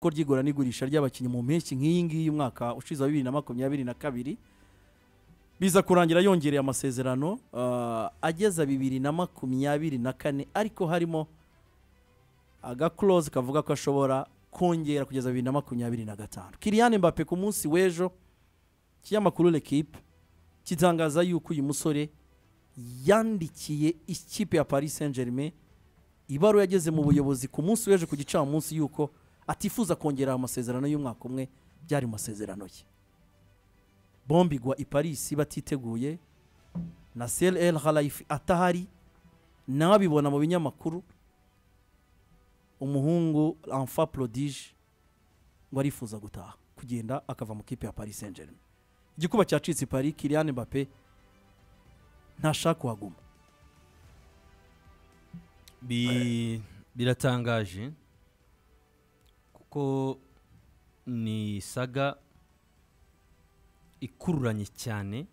ko ry'igura n'igurisha ry'abakinnyi mu mpeshyi nk'iyi ngiyi umwaka ushize wa bibiri na makumyabiri na kabiri biza kurangira yongereye amasezerano uh, ageza bibiri na makumyabiri na kane ariko harimo agakuroze kavuga ko ashobora kongera kugeza bibiri na makumyabiri na gatanu kiriyani mbape ku munsi w'ejo ikinyamakuru rekipe kitangaza yuko uyu musore yandikiye ikipe ya paris saint germain ibaruwa yageze mu buyobozi ku munsi w'ejo ku gicamunsi y'uko atifuza kongera amasezerano y'umwaka umwe byari mu masezerano ye bombigwa i paris batiteguye na el harayifi atahari n'abibona mu binyamakuru umuhungu amfa prodige ngo arifuza gutaha kugenda akava mu kipe ya paris saint igikuba cyacitse i paris kiriyani mbappe ntashaka kuhaguma biratangaje kuko ni saga ikururanye cyane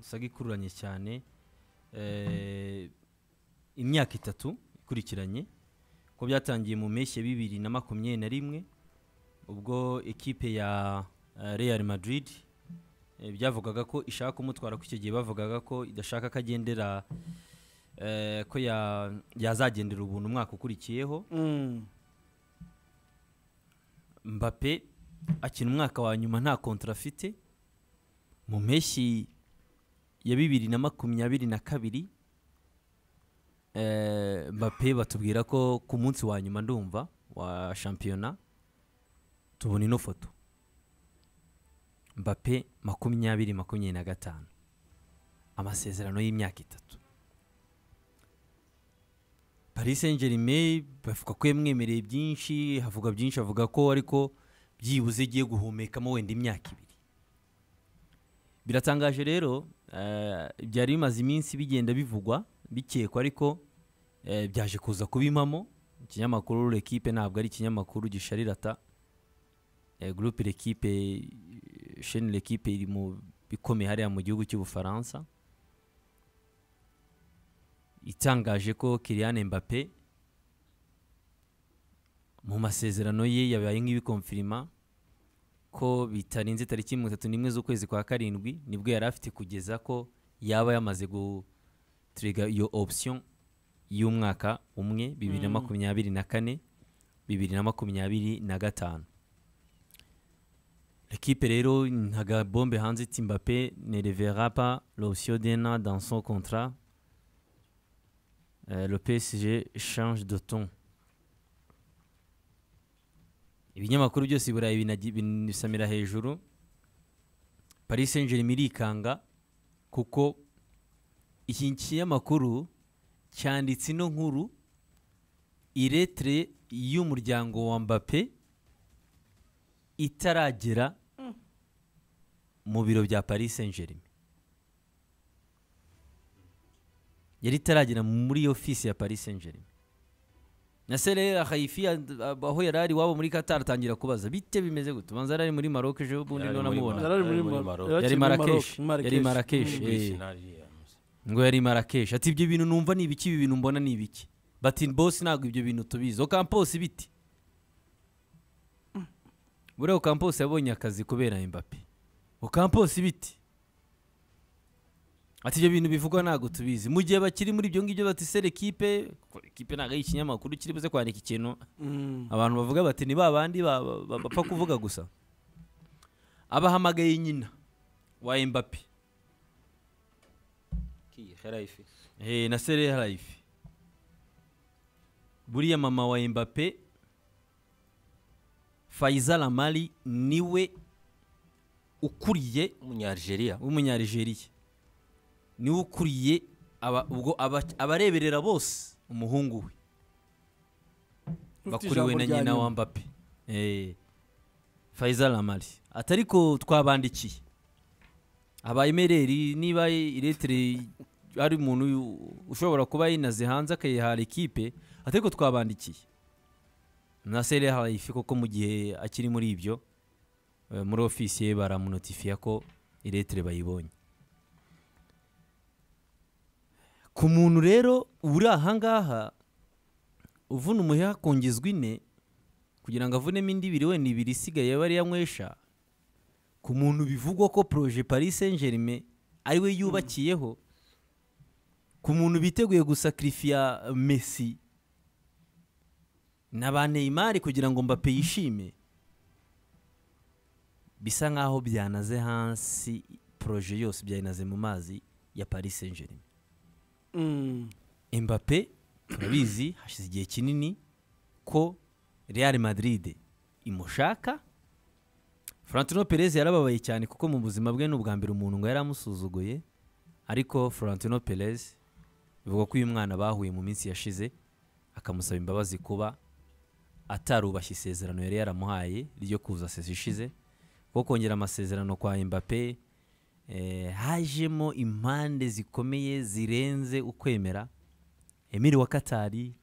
saga ikururanye cyane eh, imyaka itatu ikurikiranye ko byatangiye mu mpeshyi bibiri na makumyabiri na rimwe ubwo ekipe ya eh, Real Madrid eh, byavugaga ko ishaka kumutwara ko icyo gihe bavugaga ko idashaka ko agendera ko yazagendera ubuntu umwaka ukurikiyeho mm. mbappe akina umwaka wa nyuma nta kontara afite mu mpeshyi ya bibiri na makumyabiri na kabiri eh, mbappe batubwira ko ku munsi wa nyuma ndumva wa shampiyona tubona ino foto mbappe makumyabiri makumyabiri na gatanu amasezerano y'imyaka itatu paris saint germain bavuga ko yamwemereye byinshi havuga byinshi avuga ko ariko byibuze igiye guhumekamo wenda imyaka ibiri biratangaje rero eh, byari bimaze iminsi bigenda bivugwa bikekwa ariko eh, byaje kuza kubimamo ikinyamakuru rekipe ntabwo ari ikinyamakuru gisharirata eh, gurupe rekipe sheni rekipe iri mu bikomeye hariya mu gihugu cy'ubufaransa itangaje ko Kylian Mbappe mu masezerano ye yabaye nk'ibikomfirima ko bitarinze tariki mirongo itatu n'imwe z'ukwezi kwa karindwi nibwo yari afite kugeza ko yaba yamaze guturiga iyo option y'umwaka umwe bibiri na mm. makumyabiri na kane bibiri na makumyabiri na gatanu L'équipe rero ntaga bombe hanze iti Mbappé ne reverra pas l'option d'un an dans son contrat Euh, le PSG change de ton ibinyamakuru byose i burayi binisamira hejuru paris saint germain kuko iki kinyamakuru cyanditse ino nkuru iretire y'umuryango wa mbappe itaragera mm. mu biro bya paris saint yari itaragera muri ofisi ya paris saint na serera hayifi aho yari ari iwabo muri katari atangira kubaza bite bimeze gute ubanza yari ari muri maroc ejo bundi niba namubona yari marakeshi yari marakeshi eh. ngo yari marakeshi ati ibyo bintu numva ni ibiki ibi bintu mbona ni ibiki bati bose ntabwo ibyo bintu tubizi okampose ibiti mm. buriya okampose yabonye akazi kubera embapi okampose ibiti ati ibyo bintu bivugwa ntabwo tubizi mu gihe bakiri muri ibyo ngibyo batisere kipe ekipe ntabwo ari ikinyamakuru kiri buze kwandika ikintu mm. abantu bavuga bati ni ba bandi bapfa kuvuga gusa abahamagaye nyina wa embapi na sere harayifi buriya mama wa embape fayizal amari niwe ukuriye w'umunyarigeriya niwe ukuriye ubwo abareberera bose umuhungu we bakuriwe na nyina wa mbappe eh, fayizari amari atari ko twabandikiye abayemereri niba iretire ari umuntu ushobora kuba yinaze hanze akayihara ikipe atari ko twabandikiye na sere hayifi koko mu gihe akiri muri ibyo eh, muri ofisiye baramunotifiya ko iretire bayibonye ku muntu rero uri ahangaha uvuna umuheha akongezwa ine kugira ngo avunemo indi ibiri wenda ibiri isigaye aba ariyo anywesha ku muntu bivugwa ko poroje paris saint germain ariwe yubakiyeho ku muntu biteguye gusakirifiya mesi na ba Neymar kugira ngo mbape yishime bisa nk'aho byanaze hansi poroje yose byayinaze mu mazi ya paris saint germain Mm. Mbappe turabizi hashize igihe kinini ko real Madrid imushaka Florentino Perez yarababaye cyane kuko mu buzima bwe ni ubwa mbere umuntu ngo yari amusuzuguye ariko Florentino Perez bivugwa ko uyu mwana bahuye mu minsi yashize akamusaba imbabazi kuba atarubashye isezerano yari yaramuhaye ryo kuza sesi ishize kuko kongera amasezerano kwa Mbappe Eh, hajemo impande zikomeye zirenze ukwemera emiri wa katari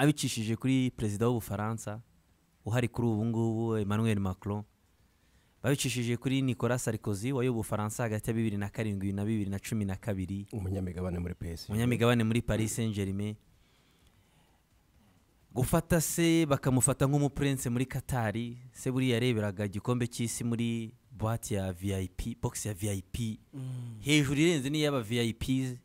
abicishije kuri perezida w'ubufaransa uhari kuri ubu ngubu emmanuel macron babicishije kuri nicolas sarkozy wayoboye ubufaransa hagati ya bibiri na karindwi na bibiri na cumi na kabiri umunyamigabane muri pesi umunyamigabane muri paris saint germain gufata se bakamufata nk'umupurense muri katari se buriya yareberaga igikombe cy'isi muri boîte ya vip box ya vip mm. hejuru irenze niyo y'aba vips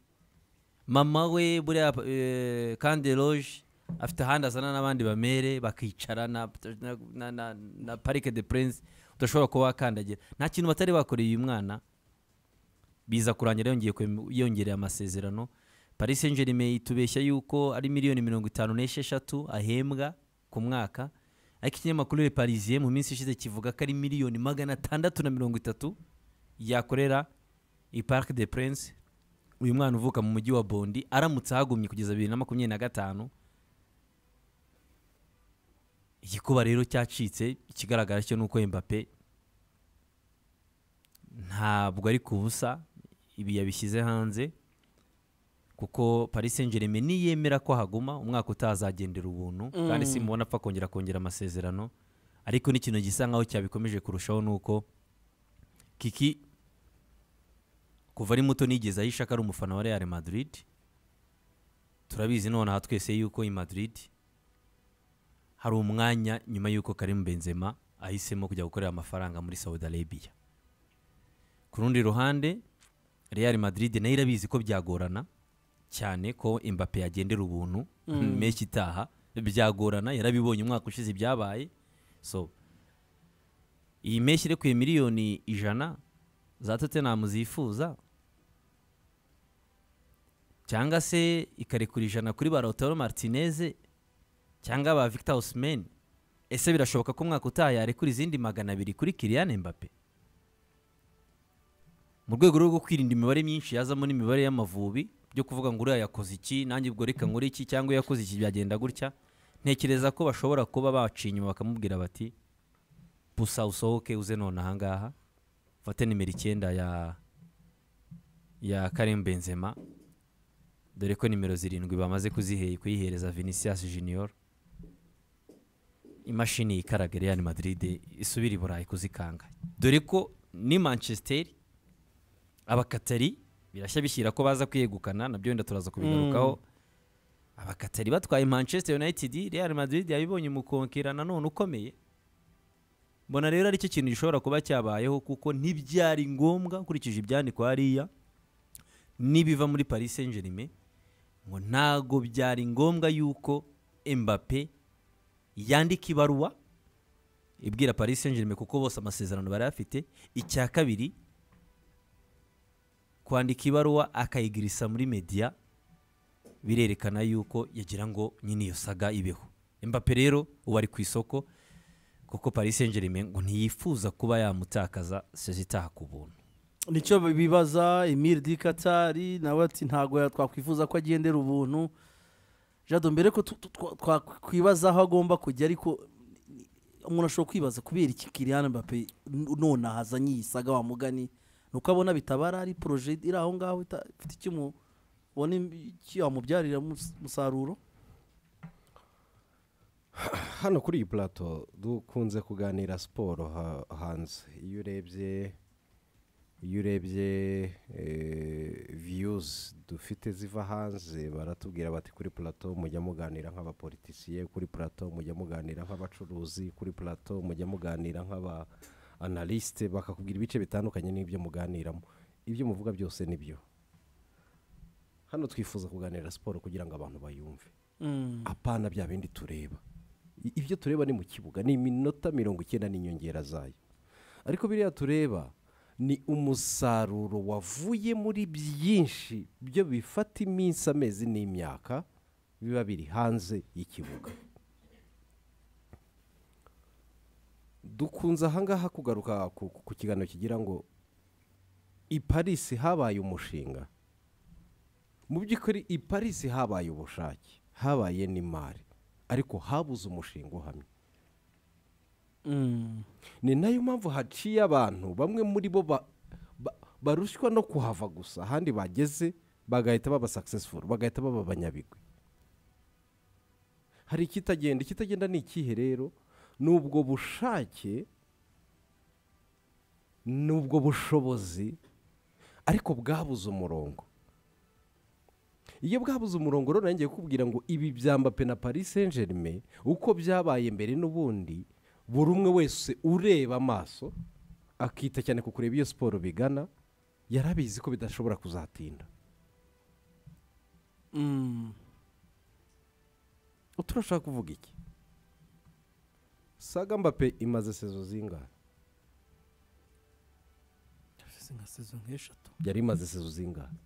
mama we buriya eh, kandi loje afite ahandi azana n'abandi bamere bakicara na parike de prince udashobora kuba wakandagira nta kintu batari bakoreye uyu mwana biza kurangira yongereye amasezerano paris saint itubeshya yuko ari miliyoni mirongo itanu n'esheshatu ahembwa ku mwaka ariko ikinyamakuru Le mu minsi ishize kivuga ko ari miliyoni magana atandatu na mirongo itatu yakorera i Parc des Princes uyu mwana uvuka mu mujyi wa Bondi aramutse ahagumye kugeza bibiri na makumyabiri na gatanu igikuba rero cyacitse ikigaragara cyo ni uko Mbappe ntabwo ari ku busa ibi yabishyize hanze kuko paris saint germain niyemera ko haguma umwaka utazagendera ubuntu mm. kandi simubona apfa kongera kongera amasezerano ariko n'ikintu gisa nkaho cyabikomeje kurushaho ni uko kiki kuva ari muto nigeze aho ishaka ari umufana wa real madrid turabizi nonaha twese yuko i madrid hari umwanya nyuma y'uko karim benzema ahisemo kujya gukorera amafaranga muri saudi arabia ku rundi ruhande real madrid nayo irabizi ko byagorana cyane ko imbape yagendera ubuntu mm. menshi itaha byagorana yarabibonye umwaka ushize ibyabaye so iyi mpeshyi irekuye miliyoni ijana za totenamu zifuza cyangwa se ikarekura ijana kuri ba Lautaro martineze cyangwa ba victor osimeni ese birashoboka ko umwaka utaha yarekura izindi magana abiri kuri kiriyane mbappe mu rwego rwo kwirinda imibare myinshi yazamo n'imibare y'amavubi byo kuvuga ngo uriya yakoze iki nanjye ubwo reka nkore iki cyangwa yakoze iki byagenda gutya ntekereza ko bashobora kuba baciye inyuma bakamubwira bati busa usohoke uze none ahangaha fate nimero icyenda ya ya Karim Benzema dore ko nimero zirindwi bamaze kuyihereza Vinicius Junior imashini ikaraga Real Madrid isubira i Burayi kuzikanga dore ko ni Manchester abakatari birashya bishyira ko baza kwiyegukana nabyo wenda turaza kubigarukaho mm. abakatari batwaye manchester united real madrid yabibonye umukonkera nanone ukomeye mbona rero aricyo kintu gishobora kuba cyabayeho kuko ntibyari ngombwa ukurikije ibyandikwa hariya n'ibiva muri paris saint germain ngo ntago byari ngombwa yuko mbappe yandika ibaruwa ibwira paris saint germain kuko bose amasezerano bari bafite icya kabiri kwandika ibaruwa akayigirisa muri media birerekana yuko yagira ngo nyine iyo saga ibeho Mbappe rero ubu ari ku isoko kuko paris saint ngo ntiyifuza kuba yamutakaza seze itaha ku buntu nicyo bibaza emile di katari nawe ati ntabwo twakwifuza ko agendera ubuntu jado mbere ko twakwibaza aho agomba kujya ariko umuntu ashobora kwibaza kubera iki kiriyana mbappe none ahazanye iyi saga wa mugani uko abona bitabara ari poroje iri aho ngaho ifite icyo ubona yamubyarira umusaruro hano kuri iyi purato dukunze kuganira siporo hanze iyo urebye iyo urebye eh, viyuzi dufite ziva hanze baratubwira bati kuri purato mujya muganira nk'abapolitisiye kuri purato mujya muganira nk'abacuruzi kuri purato mujya muganira nk'aba analyste bakakubwira ibice bitandukanye n'ibyo muganiramo ibyo muvuga byose nibyo hano twifuza kuganira siporo kugira ngo abantu bayumve mm. apana bya bindi tureba ibyo tureba ni mu kibuga ni iminota mirongo icyenda n'inyongera zayo ariko biriya tureba ni umusaruro wavuye muri byinshi byo bifata iminsi amezi n'imyaka biba biri hanze y'ikibuga dukunze ahangaha kugaruka ku kiganiro kigira ngo i paris habaye umushinga mu by'ukuri i paris habaye ubushake habaye n'imari ariko habuze umushinga uhamye mm. ni nayo mpamvu haciye abantu bamwe muri bo barushywa no kuhava gusa ahandi bageze bagahita baba sakisesifuru bagahita baba abanyabigwi hari ikitagenda ikitagenda ni ikihe rero n'ubwo bushake n'ubwo bushobozi ariko bwabuze umurongo iyo bwabuze umurongo rero nanjye kubwira ngo ibi byambape na paris saint germain uko byabaye mbere n'ubundi buri umwe wese ureba amaso akita cyane ku kureba iyo siporo bigana yarabizi ko bidashobora kuzatinda mm. turashaka kuvuga iki saga mbappe imaze sezo zingana nka sezo nk'eshatu yari imaze sezo zingana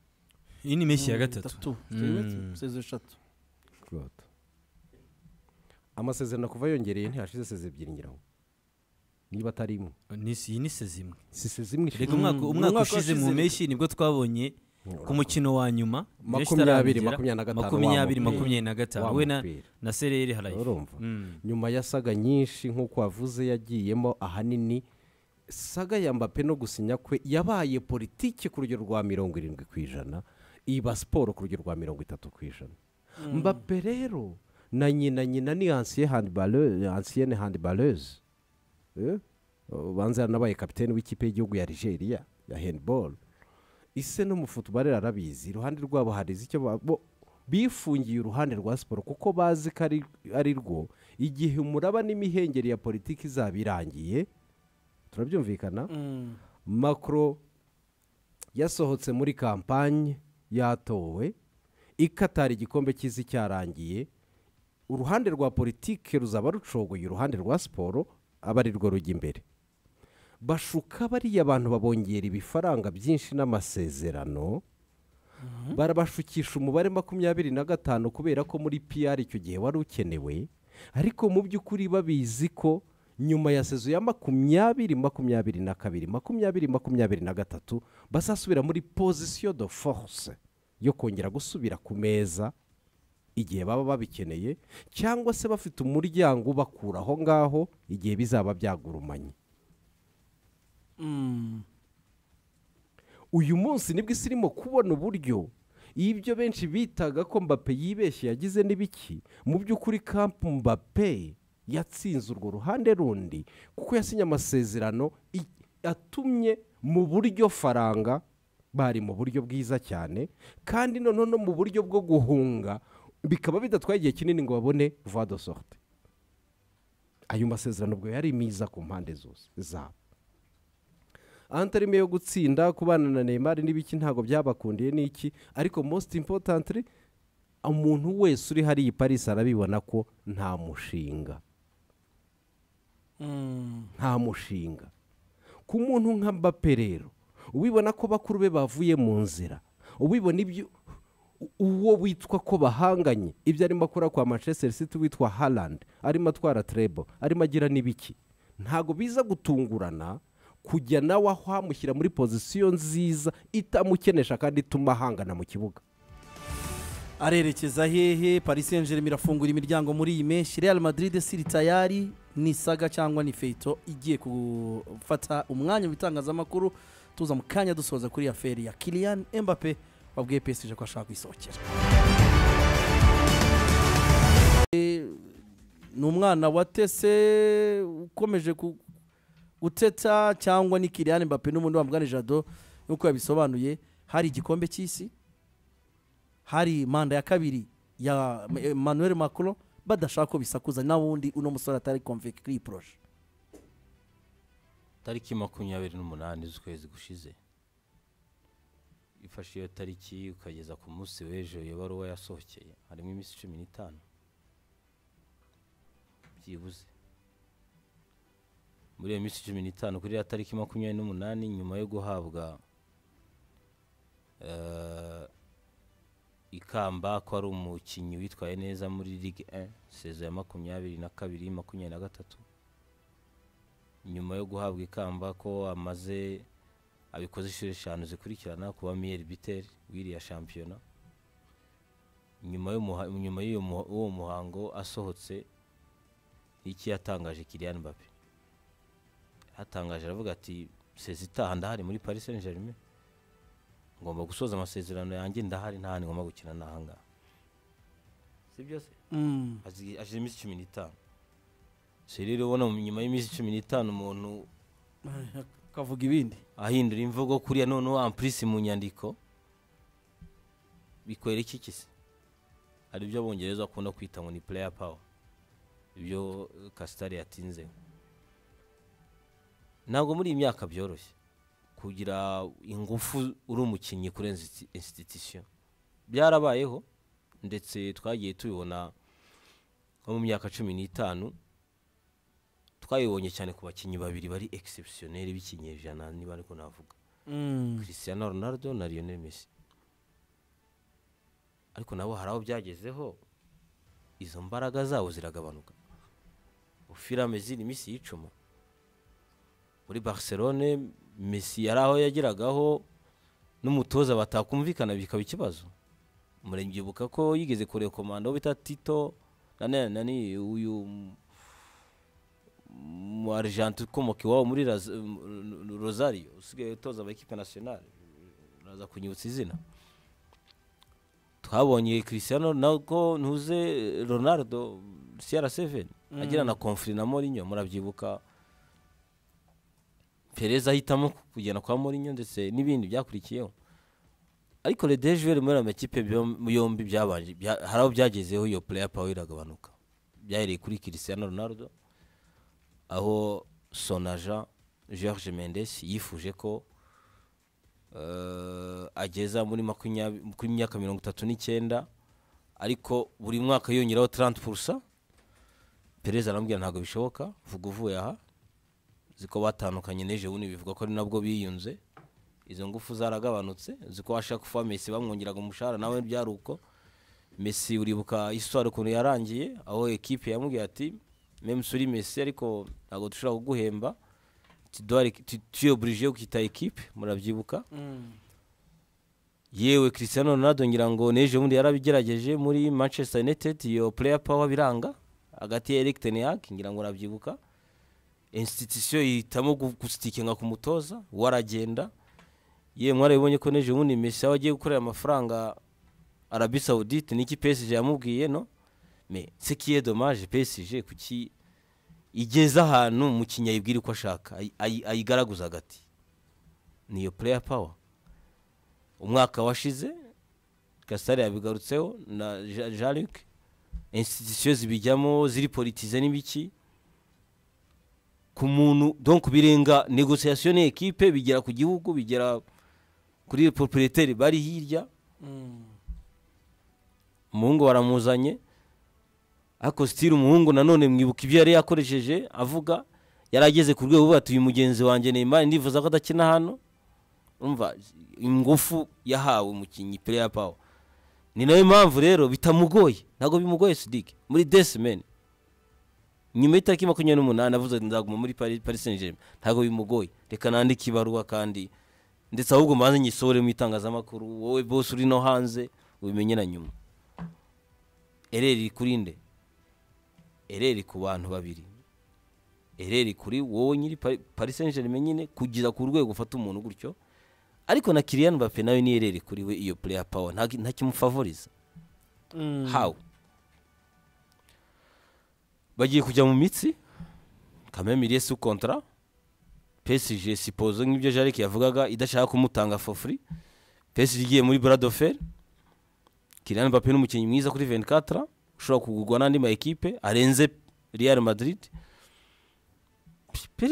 iyi ni impeshyi ya mm, gatatu mm. sezo eshatu amasezerano kuva yongereye ntihashize sezo ebyiri nyirango niba atari imwe iyi ni sezi imwe si sezi imwe reka umwaka mm. ushize mu mpeshyi nibwo twabonye ku mukino wa nyuma makumyabiri makumyabiri makumyabiri na gatanu we na sereri harayi mm. nyuma ya saga nyinshi nk'uko wavuze yagiyemo ahanini saga yambape no gusinya kwe yabaye politiki ku rugero rwa mirongo irindwi ku ijana iba siporo ku rugero rwa mirongo itatu ku ijana mm. mbappe rero na nyina nyina ni ansiyene handibareze eh? ubanza yanabaye kapitene w'ikipe y'igihugu ya nigeria ya handiboro ise no mu futubare arabizi iruhande rwabo hari icyo bifungiye uruhande rwa siporo kuko bazi ko ari rwo igihe umuraba n'imihengeri ya politiki izaba irangiye turabyumvikana mm. makoro yasohotse muri kampanye yatowe ikatara igikombe cy'isi cyarangiye uruhande rwa politiki ruzaba rucogoye uruhande rwa siporo aba ari rwo rujya imbere bashuka bariya abantu babongera ibifaranga byinshi n'amasezerano mhm. barabashukisha umubare makumyabiri na gatanu kubera ko muri piyari icyo gihe wari ukenewe ariko mu by'ukuri babizi ko nyuma ya sezo ya makumyabiri makumyabiri na kabiri makumyabiri makumyabiri na gatatu bazasubira muri pozisiyo do force yo kongera gusubira ku meza igihe baba babikeneye cyangwa se bafite umuryango ubakura aho ngaho igihe bizaba byagurumanye Mm. uyu munsi nibwo isi irimo kubona uburyo iyo ibyo benshi bitaga ko mbappe yibeshye yagize n'ibiki mu by'ukuri kampu mbappe yatsinze urwo ruhande rundi kuko yasinye amasezerano yatumye mu buryo faranga bari mu buryo bwiza cyane kandi noneho no mu buryo bwo guhunga bikaba bidatwaye igihe kinini ngo babone vado sorte ayo masezerano ubwo yari meza ku mpande zose zabo antareme yo gutsinda kubana na Neymar n'ibiki ntabwo byabakundiye n'iki ariko most important umuntu wese uri hariya i paris arabibona ko nta mushinga hmm. nta mushinga ku muntu nka mbappe rero ubibona ko bakuru be bavuye mu nzira ubibona ibyo uwo witwa ko bahanganye ibyo arimo akora kwa manchester city witwa harland arimo atwara Treble arimo agira n'ibiki ntabwo biza gutungurana kujya nawe aho hamushyira muri pozisiyo nziza itamukenesha kandi ituma ahangana mu kibuga arerekeza hehe saint germain irafungura imiryango muri iyi menshi real madrid siri tayari ni saga cyangwa ni feito igiye gufata umwanya mu bitangazamakuru tuza mu kanya dusoza kuri aferi ya kiriyan Mbappe wabwiye pesije ko ashaka kwisohokera eh, ni umwana watese ukomeje uteta cyangwa ni kiriyani mbappe n'ubundi wamugane jado nk'uko yabisobanuye hari igikombe cy'isi hari manda ya kabiri ya manuel macron badashaka ko bisakuza n'ubundi uno musore atari komveke kuri iyi poroshe tariki makumyabiri n'umunani z'ukwezi gushize ifashe iyo tariki ukageza ku munsi w'ejo iyo baruwa yasohokeye harimo iminsi cumi n'itanu byibuze muri iyo minsi cumi n'itanu kuri ya tariki makumyabiri n'umunani nyuma yo guhabwa eh, ikamba ko ari umukinnyi witwaye neza muri ligue 1 sezo ya makumyabiri na kabiri makumyabiri na gatatu nyuma yo guhabwa ikamba ko amaze abikoze inshuro eshanu zikurikirana kuba miyeri biteri wiriya shampiyona nyuma y'uwo muhango asohotse iki yatangaje Kylian Mbappe atangaje aravuga ati sezi itaha ndahari muri paris saint germain ngomba gusoza amasezerano yanjye ndahari nta ngomba gukina n'ahangaha si byo se mm. aje iminsi cumi n'itanu si rero ubona nyuma y'iminsi cumi n'itanu umuntu eh, akavuga ibindi ahindura imvugo kuriya noneho ampurisi mu nyandiko bikwereka iki se hari ibyo abongereza bakunda kwita ngo ni pureya power ibyo kasitari yatinzeho ntabwo muri iyi myaka byoroshye kugira ingufu uri umukinnyi kurenza insititisiyo byarabayeho ndetse twagiye tubibona nko mu myaka cumi n'itanu twayibonye cyane ku bakinnyi babiri bari egisepusiyoneri b'ikinyejana niba ariko navuga mm. christian ronaldo na Lionel Messi ariko nabo hari aho byagezeho izo mbaraga zabo ziragabanuka filame zirimo isi y'icuma muri barcelone Messi yari aho yageragaho n'umutoza batakumvikana bikaba ikibazo Murenge ubuka ko yigeze kureba komanda bita tito nani uyu mu argenti ukomoka iwabo muri rozariyo usigaye utoza abakipe nasiyonari uraza kunyibutsa izina twabonye christian nabwo ntuze ronaldo agira mm. na komfuri na morinyo murabyibuka perezida ahitamo kugenda kwa Mourinho ndetse n'ibindi byakurikiyeho ariko redejweri muri aya yombi byabanje hari aho byagezeho iyo pureya pawe iragabanuka byahereye kuri Cristiano Ronaldo aho sonaja George Mendes yifuje ko euh, ageza muri imyaka mirongo itatu n'icyenda ariko buri mwaka yongeraho taranti purusa perezida arambwira ntabwo bishoboka vuga uvuye aha ziko batandukanye n'ejo bundi bivuga ko ari nabwo biyunze izo ngufu zaragabanutse ziko washaka kufa Messi bamwongeraga umushahara nawe byari uko Messi uribuka histoire ukuntu yarangiye aho equipe yamubwiye ati même suri Messi ariko ntabwo dushobora kuguhemba tu kwita equipe murabyibuka mm. yewe Cristiano Ronaldo ngira ngo n'ejo bundi yarabigerageje muri Manchester United iyo player power biranga hagati ya Erik Ten ngira ngo urabyibuka insitisiyo yihitamo gusitikinga ku mutoza waragenda aragenda yewe mwarabibonye ko n'ejo bundi mesi aho agiye gukorera amafaranga arabi sawudite niki pesije yamubwiye no me sekiye domaje pesije kuki igeze ahantu mu kinyayibwira uko ashaka ayigaragaza agati niyo pureya pawa umwaka washize gasitari yabigarutseho na jean luc insitisiyo zibijyamo ziri politize n'ibiki ku muntu donc birenga negociation equipe bigera ku gihugu bigera kuri propriétaire bari hirya hmm. umuhungu baramuzanye ariko sitire umuhungu nanone mwibuka ibyo yari yakoresheje avuga yari ageze ku rwego bati uyu mugenzi wanjye Neymar ndifuza ko adakina hano umva ingufu yahawe umukinnyi player power ni nayo mpamvu rero bitamugoye ntabwo bimugoye sidike muri desimeni nyuma y'itariki makumyabiri n'umunani avuze nzaguma muri paris ntabwo bimugoye reka nandike ibaruwa kandi ndetse ahubwo mbanze nyisore mu itangazamakuru wowe bose uri no hanze ubimenye na nyuma ereri kuri nde ereri ku bantu babiri ereri kuri wowe nyiri paris nyine kugeza ku rwego ufata umuntu gutyo ariko na kiriyani bape nawe ni ereri kuri we iyo pureya pawa ntakimufavoriza hawu hmm. bagiye kujya mu mitsi kamemiriye su kontara pesije sipozo nk'ibyo jarike yavugaga idashaka kumutanga for free pesije igiye muri buradoferi kiriyani bape n'umukinnyi mwiza kuri venikatara ushobora kugurwa n'andi ma ekipe arenze real madrid per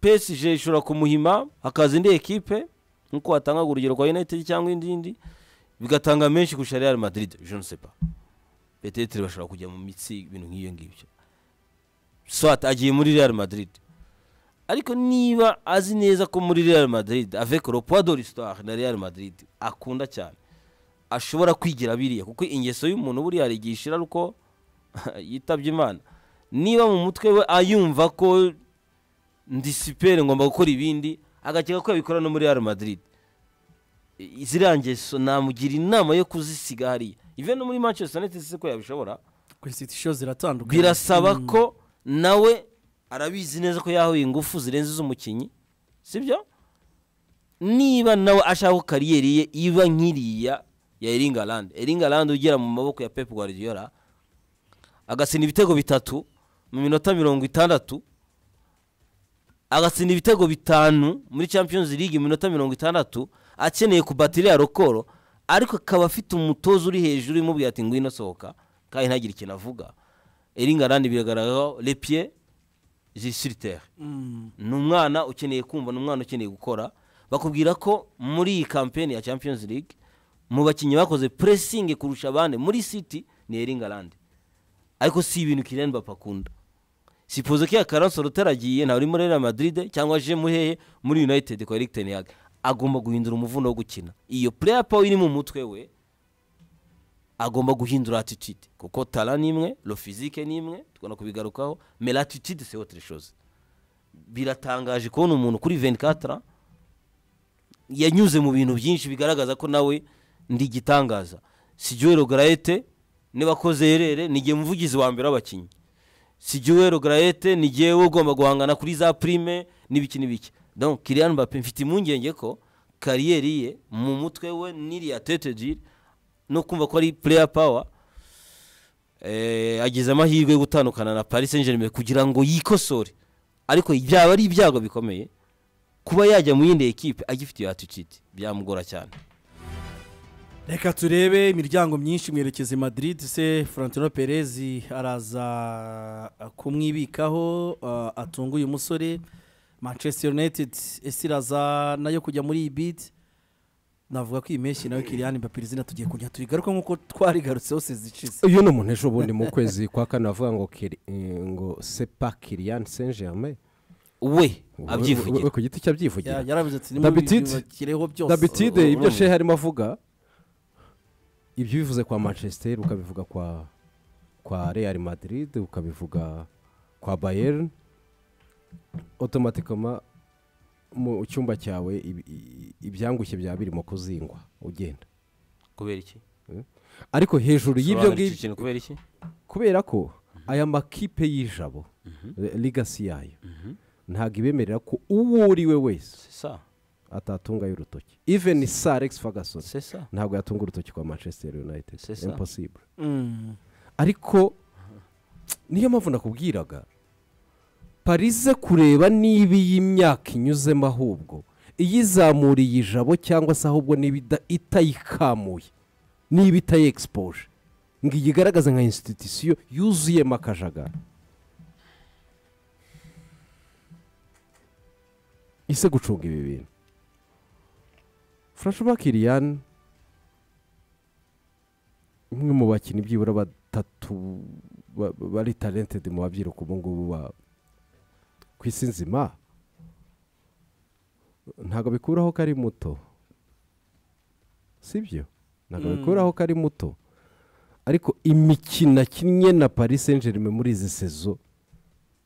pesije ishobora kumuhima hakaza indi ekipe nk'uko watangaga urugero kwa united cyangwa indi bigatanga menshi kurusha real madrid je ne sais pas beteteri bashobora kujya mu mitsi ibintu nk'iyo ngibyo swat agiye muri real madrid ariko niba azi neza ko muri real madrid avec le poids na real madrid akunda cyane ashobora kwigira biriya kuko ingeso y'umuntu buriya arigishira ariko yitabye imana niba mu mutwe we ayumva ko ndisiperi ngomba gukora ibindi agakeka ko yabikora no muri real madrid ziriya ngeso namugira inama yo kuzisiga hariya ive no muri manchester united se ko yabishobora insitisho ziratandukanye birasaba hmm. ko nawe arabizi neza ko yahuye ingufu zirenze iz'umukinnyi sibyo niba nawe ashaka ko kariyeri ye iba nk'iriya ya eringarande eringarande ugera mu maboko ya Pep Guardiola agasina ibitego bitatu mu minota mirongo itandatu agasina ibitego bitanu muri champions league mu minota mirongo itandatu akeneye kubatira ya rokoro ariko akaba afite umutoza uri hejuru imubwira ati ngwino sohoka kandi ntagire ikintu avuga eringana biragaragara repie jisiritere mm. ni umwana ukeneye kumva ni umwana ukeneye gukora bakubwira ko muri iyi kampeni ya champions league mu bakinnyi bakoze puresingi kurusha abandi muri siti ni eringarande ariko si ibintu kirene bapakunda sipoze ko iya karansorotaragiye ntawe uri muri real madrid cyangwa aje muri muri united kwa eric teniyage agomba guhindura umuvuno wo gukina iyo pureya pawa iri mu mutwe we agomba guhindura atitide kuko tara ni imwe rofizike ni imwe tugomba kubigarukaho mera atitide seho tereshoze biratangaje kubona umuntu kuri venikatara yanyuze mu bintu byinshi bigaragaza ko nawe ndi igitangaza sijuwero garayete niba akoze erere nigihe muvugizi wa mbere w'abakinnyi sijuwero garayete nigihe we ugomba guhangana kuri za prime n'ibiki n'ibiki kiriyani mbappe mfite impungenge ko kariyeri ye mu mutwe we n'iriya tetegiri no kumva ko ari pureya pawa eh, agize amahirwe yo gutandukana na paris saint kugira ngo yikosore ariko byaba ari ibyago bikomeye kuba yajya mu yindi ekipe agifitiye aticiti byamugora cyane reka turebe imiryango myinshi mwerekeze madrid se Florentino perez araza kumwibikaho eh, atunga uyu musore manchester united esiraza nayo kujya muri iyi navuga ko imeshi mpeshyi nawe kiriyani mbapira izina tugiye kujya tuyigaruka nk'uko twari garutse hose sezicize uyu no muntu ejo bundi mu kwezi kwa kana avuga ngo ngo c'est pas Kylian saint germain we abyivugira we ku giti cyabyivugira abyivugira yaravuze ati nimubikireho byose dabitide ibyo she harimo avuga ibyo bivuze kwa manchester ukabivuga kwa kwa real madrid ukabivuga kwa bayern otomatikoma mu cyumba cyawe ibyangushye byaba birimo kuzingwa ugenda kubera iki eh? ariko hejuru y'ibyo ngibyo kubera ko mhm. aya makipe y'ijabo mhm. eh, ligasi yayo mhm. ntabwo ibemerera ko uwo uriwe wese atatungayo urutoki iveni sa alex ferguson ntabwo yatunga urutoki kwa manchester united impossible mm. ariko niyo mpamvu nakubwiraga parize kureba niba iyi myaka inyuzemo ahubwo iyizamuriye ijabo cyangwa se ahubwo niba itayikamuye niba itayegispoje ngo iyi igaragaza nka insititisiyo yuzuyemo akajagari ise gucunga ibi bintu furashoma kiriyani umwe mu bakinnyi byibura batatu bari talentedi mu babyiruka ubu ngubu ku isi nzima ntabwo bikuraho ko ari muto si byo ntabwo hmm. bikuraho ko ari muto ariko imikino akinye na paris saint muri izi sezo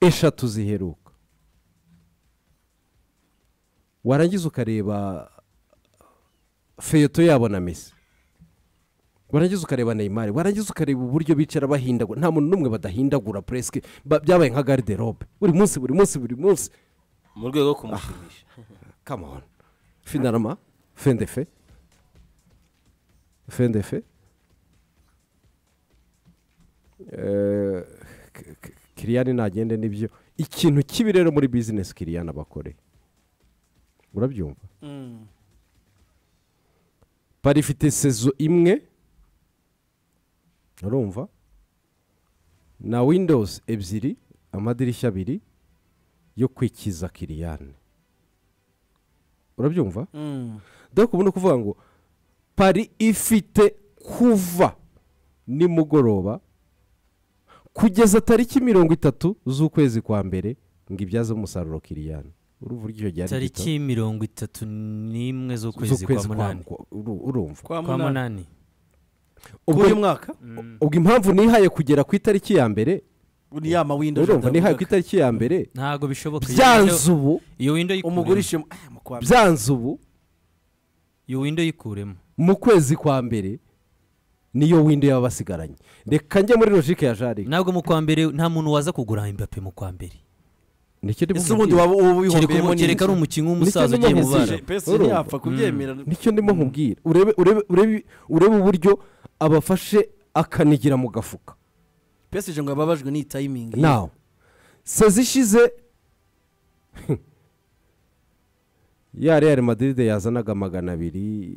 eshatu ziheruka warangiza ukareba feyoto yabo na mesi warangiza ukareba neymar warangiza ukareba uburyo bicara bahindagura nta muntu n'umwe badahindagura puresike byabaye nka gariderobe buri munsi buri munsi buri munsi mu rwego rwo kumushimisha kamahoro finarama fendefe fendefe eh, kiriyani ntagende nibyo ikintu kibi rero muri bizinesi kiriyani abakoreye urabyumva parifite mm. sezo imwe urumva na windows ebyiri amadirishya abiri yo kwikiza kiriyane urabyumva hmm. dore kubona kuvuga ngo pari ifite kuva nimugoroba kugeza tariki mirongo itatu z'ukwezi kwa mbere ngo ibyaze umusaruro kiriyane uruvu ry'iyo ryari tariki mirongo itatu n'imwe z'ukwezi kwa munani urumva kwa munani ubwo uyu mwaka mm. ubwo impamvu nihaye kugera ku itariki ya mbere uriyama windo urumva nihaye ku itariki ya mbere ntabwo bishoboka ah, byanze ubu iyo windo umugurishe byanze ubu iyo windo yikuremo mu kwezi kwa mbere niyo windo yaba basigaranye reka njye muri logike ya jaride ntabwo mu kwa mbere nta muntu waza kugura imbape mu kwa mbere ese ubundi waba wihombeyemo neza kereka ari umukinnyi w'umusaza ugiye mu bara nicyo ndimo nkubwira urebe uburyo abafashe akanigira mu gafuka pesije ngo ababajwe n'iyi tayimingi nawe sezi ishize ya real madiride yazanaga magana abiri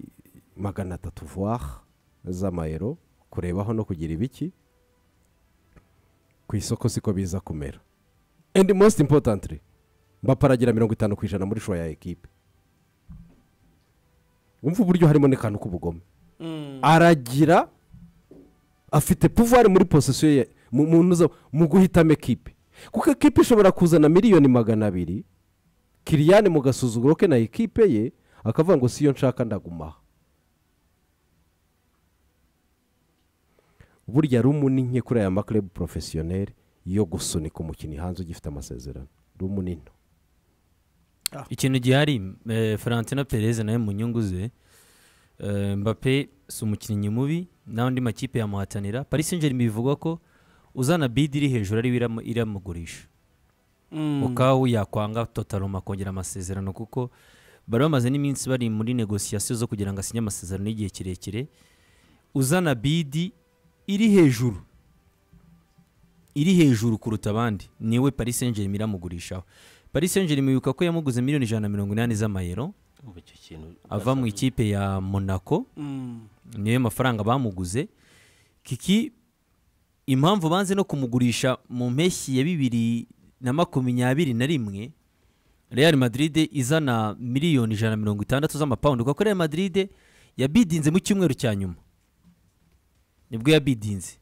magana atatu vuwaha z'amayero kurebaho no kugira ibiki ku isoko siko biza kumera endi mositi impotantire mbaparagira mirongo itanu ku ijana muri shuwa ya ekipe wumva uburyo harimo n'akantu k'ubugome aragira afite puvuwari muri posisiyo ye mu guhitamo ekipe kuko ekipe ishobora kuzana miliyoni magana abiri kiriyani mu gasuzuguro ke na ekipe ye akavuga ngo si yo nshaka ndagumaha burya rumu ni nke kuri aya makirebu porofesiyoneri yo gusunika umukinnyi hanze ugifite amasezerano rumu ni nto ikintu gihari eh, na pereze nawe mu nyungu ze Eh, mbappe si umukinnyi mubi n'andi makipe yamuhatanira paris saint bivugwa ko uzana bidi iri hejuru ariwe iramugurisha mukawu hmm. yakwanga totaloma kongera amasezerano kuko bari bamaze n'iminsi bari muri negosiyasiyo zo kugira ngo asinye amasezerano y'igihe kirekire uzana bidi iri hejuru iri hejuru kuruta abandi niwe paris saint germain iramugurishaho paris saint germain ko yamuguze miliyoni ijana na mirongo inani z'amayero ava mu ikipe ya monaco mm. niyo mafaranga bamuguze kiki impamvu banze no kumugurisha mu mpeshyi ya bibiri na makumyabiri na rimwe real madrid izana miliyoni ijana na mirongo itandatu z'amapawundi kuko real madrid yabidinze mu cyumweru cya nyuma nibwo yabidinze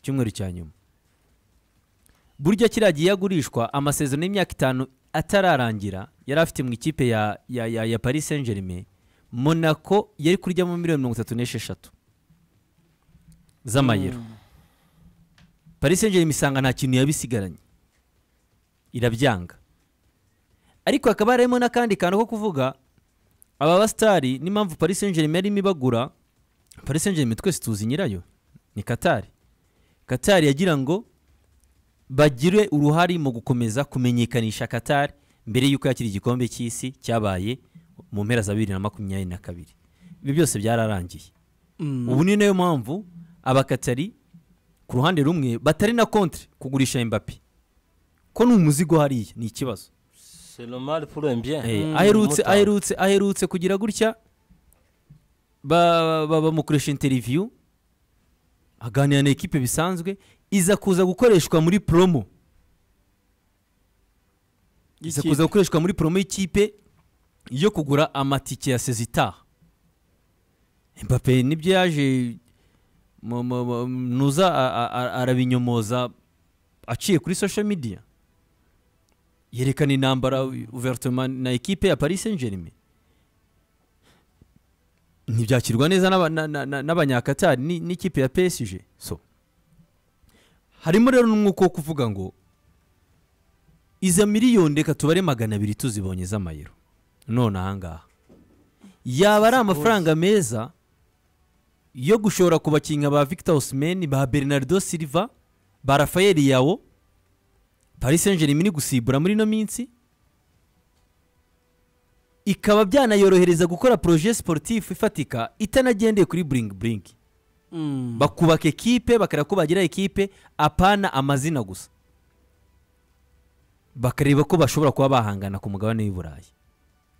icyumweru cya nyuma burya kiriya gihe agurishwa amasezerano y'imyaka itanu atararangira yari afite mu ikipe ya ya ya ya paris saint germain monaco yari kuryamo miliyoni mirongo itatu n'esheshatu z'amayero hmm. paris saint germain isanga nta kintu yabisigaranye irabyanga ariko hakaba harimo n'akandi kantu ko kuvuga aba basitari n'impamvu paris saint germain yarimo ibagura paris saint germain twese tuzi nyirayo ni katari katari yagira ngo bagire uruhare mu gukomeza kumenyekanisha Qatar mbere y'uko yakira igikombe cy'isi cyabaye mu mpera za bibiri na makumyabiri na kabiri ibi byose byararangiye mm. ubu ni nayo mpamvu abakatari ku ruhande rumwe batari na konti kugurisha Mbappe ko ni umuzigo hariya ni ikibazo eh, mm. aherutse aherutse aherutse kugira gutya bamukoresha interiviyu aganira na ekipe bisanzwe iza kuza gukoreshwa muri poromo iza kuza gukoreshwa muri poromo y'ikipe yo kugura amatike ya sezita mbappe nibyo yaje nuza arabinyomoza aciye kuri social media yerekana intambara uvertoma na ekipe ya paris saint germain ntibyakirwa neza n'abanyakatari n'ikipe ya psg so harimo rero n'umwuka wo kuvuga ngo izo miliyoni reka tubare magana abiri tuzibonye z'amayero none ahangaha yaba ari amafaranga meza yo gushobora ku bakinnyi ba victor osimeni ba bernardo silva ba rafael yawo paris saint germain gusibura muri ino minsi ikaba byanayorohereza gukora poroje siporutifu ifatika itanagendeye kuri buringi buringi Mm. bakubaka ekipe bakareba ko bagira ekipe apana amazina gusa bakareba ko bashobora kuba bahangana ku mugabane w'i burayi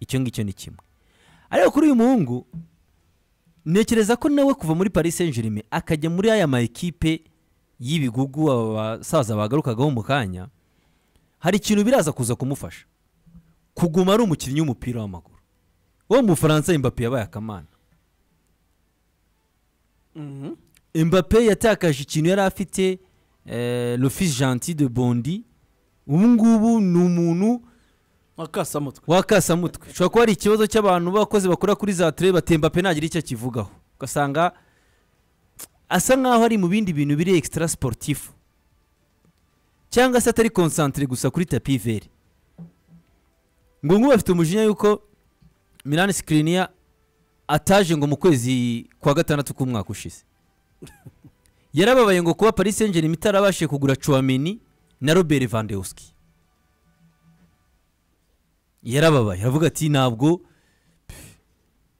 icyo ngicyo ni kimwe ariko kuri uyu muhungu ntekereza ko nawe kuva muri paris saint akajya muri aya ma ekipe y'ibigugu abasaza bagarukagaho mu kanya hari ikintu biraza kuza kumufasha kuguma ari umukinnyi w'umupira w'amaguru uwo mufaransa imbapi yabaye akamana Mhm. Mbappé yatakaje ikintu yari afite eh, l'office gentil de bondi ubu ngubu ni umuntu wakasamutwe wakasamutwe ushobora kuba hari ikibazo cy'abantu b'abakozi bakora kuri za ture batemba pe ntagire icyo akivugaho ugasanga asa nk'aho ari mu bindi bintu biri ekisitara siporutifu cyangwa se atari konsantire gusa kuri tapi iveri ngo nk'ubu bafite umujinya yuko mirani sikiriniya ataje ngo mu kwezi kwa gatandatu k'umwaka ushize yarababaye ngo kuba paris saint germain itarabashije kugura cuwameni na robert vandewski yarababaye aravuga ati ntabwo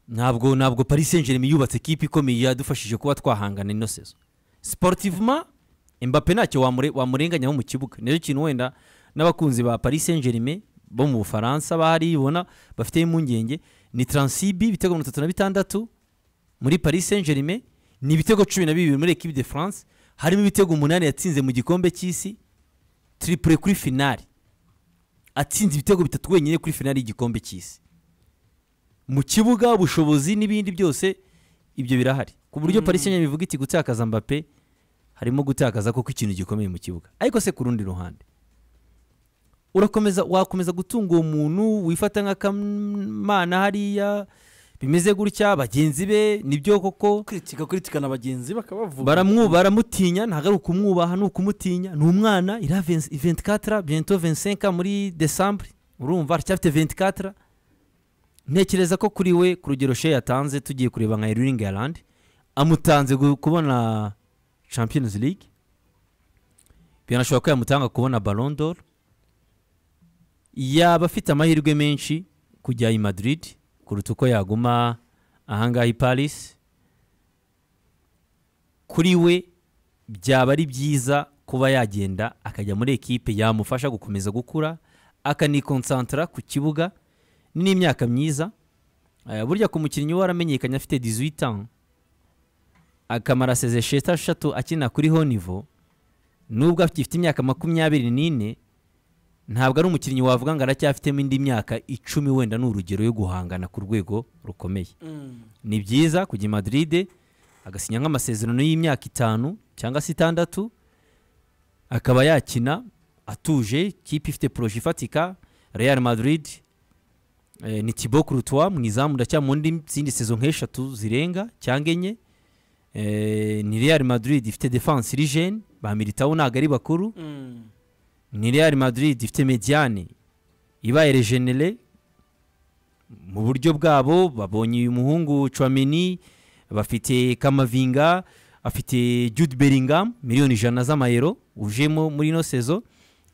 ntabwo ntabwo paris saint germain yubatse kipe ikomeye yadufashije kuba twahangana ino sezo siporutiveman mbappe ntacyo wamurenganyaho mu kibuga nicyo kintu wenda n'abakunzi ba paris saint germain bo mu bufaransa bari bibona bafite impungenge ni taransibi ibitego mirongo itatu na bitandatu muri paris saint germain ni ibitego cumi na bibiri muri ekipe de france harimo ibitego umunani yatsinze mu gikombe cy'isi tiripure kuri finari atsinze ibitego bitatu wenyine kuri finari y'igikombe cy'isi mu kibuga ubushobozi n'ibindi byose ibyo birahari ku buryo paris saint germain iti gutakaza mbappe harimo gutakaza koko ikintu gikomeye mu kibuga ariko se ku rundi ruhande urakomeza wakomeza gutunga uwo muntu wifata nk'akamana hariya bimeze gutya bagenzi be nibyo koko kritika kritika na bagenzi bakabavuga baramwubaha baramutinya ntabwo ari ukumwubaha ni ukumutinya ni umwana ira venti katara vensenka muri desambure urumva aracyafite venti ntekereza ko kuri we ku rugero she yatanze tugiye kureba nka eriringi yarandi amutanze kubona champions league biranashoboka ko yamutanga kubona ballon d'or yaba afite amahirwe menshi kujya i madrid kuruta uko yaguma ahangaha i paris kuri we byaba ari byiza kuba yagenda akajya muri ekipe yamufasha gukomeza gukura akanikonsantara ku kibuga n'imyaka myiza eh, burya ku mukinnyi we waramenyekanye afite 18 ans akamara seze eshatu akina kuri honivo nubwo afite imyaka makumyabiri n'ine ntabwo ari umukinnyi wavuga ngo aracyafitemo indi myaka icumi wenda ni urugero yo guhangana ku rwego rukomeye mm. ni byiza kujya i madiride agasinya nk'amasezerano y'imyaka itanu cyangwa se itandatu akaba yakina atuje kipe ifite poroje ifatika real madiride eh, ni tibo kurutuwa mu izamu ndacyamundi izindi sezo nk'eshatu zirenga cyangwa enye eh, ni real madiride ifite defanse iri jene ba militawo ntabwo ari bakuru mm. ni real madrid ifite mediane ibaye regenere mu buryo bwabo babonye uyu muhungu Chouameni bafite kamavinga afite jude beringham miliyoni ijana z'amayero ujemo muri ino sezo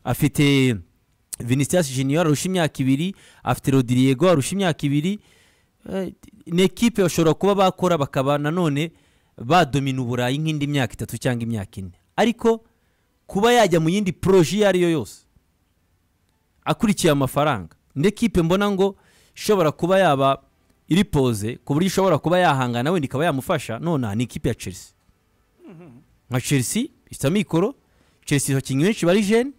afite vinicius junior arusha imyaka ibiri afite rodiriego arusha imyaka ibiri eh, ni ekipe bashobora kuba bakora bakaba nanone badomina uburayi nk'indi myaka itatu cyangwa imyaka ine ariko kuba yajya mu yindi poroji iyo ari yo yose akurikiye amafaranga ndekipe mbona ngo ishobora kuba yaba iri poze ku buryo ishobora kuba yahangana wenda ikaba yamufasha none ni ikipe ya chelsea nka chelsea ifite amikoro chelsea abakinnyi benshi bari jene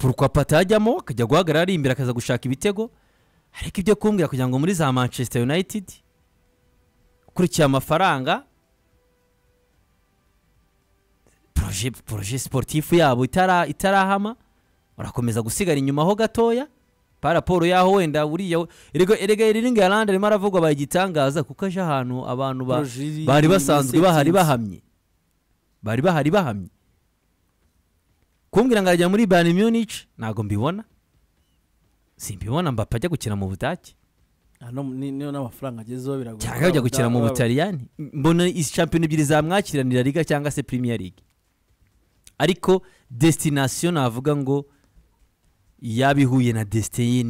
purukwa yajyamo akajya guhagarara ari imbere akaza gushaka ibitego ariko ibyo kumbwira kugira ngo muri za manchester united ukurikiye amafaranga poroje siporutifu yabo itarahama barakomeza gusigara inyuma ho gatoya paraporo yaho wenda buriya erega iriringa yarandi arimo aravugwa bayigitangaza kuko aje ahantu abantu bari basanzwe bahari bahamye bari bahari bahamye kumbwira ngo arajya muri Bani munich ntabwo mbibona simbibona mbapfa ajya gukina mu budage ah, niyo n'amafaranga agezeho biragoye cyangwa ajya gukina mu butaliyani mbona izi shampiyona ebyiri zamwakiranira liga cyangwa se premier league ariko desitinasiyo navuga ngo yaba ihuye na desiteye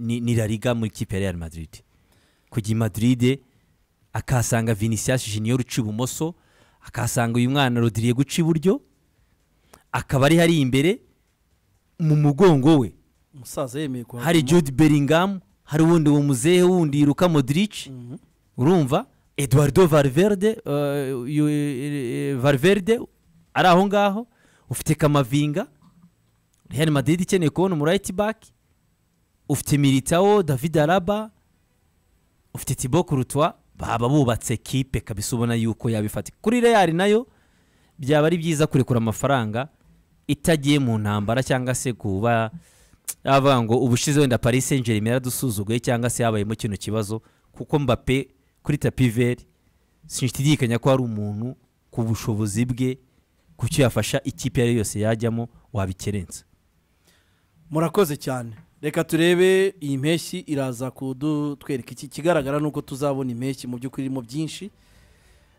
ni rariga muri kipe ya real madrid kujya i madrid akahasanga vinicius junior uca ibumoso akahasanga uyu mwana rodiriye guca iburyo akaba ari hari imbere mu mugongo we umusaza yemeye kuhaguma hari jude beringamu hari uwundi wo muzehe wundi yiruka modirici mhm. urumva eduardo valverde uh, eh, eh, valverde ari aho ngaho ufite kamavinga real madrid ikeneye kubona umurayiti baki ufite militawo david araba ufite tibo kurutwa baba bubatse kipe kabisa ubona yuko yabifata kuri real nayo byaba ari byiza kurekura amafaranga itagiye mu ntambara cyangwa se kuba yavuga ngo ubushize wenda paris saint germain yaradusuzuguye cyangwa se yabayemo kino kibazo kuko mbape kuri tapi veri sinshidikanya ko hari umuntu ku bushobozi bwe ku cyo yafasha ikipe iyo ari yose yajyamo wabikerenza murakoze cyane reka turebe iyi mpeshyi iraza kudutwereka iki kigaragara ni uko tuzabona impeshyi mu by'ukuri irimo byinshi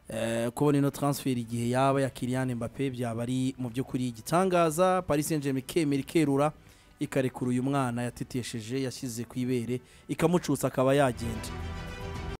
eh, kubona ino taransiferi igihe yaba ya kiriyane mbappe byaba ari mu by'ukuri igitangaza paris saint germain ikemera ikerura ikarekura uyu mwana yatitesheje yashyize ku ibere ikamucutsa akaba yagenda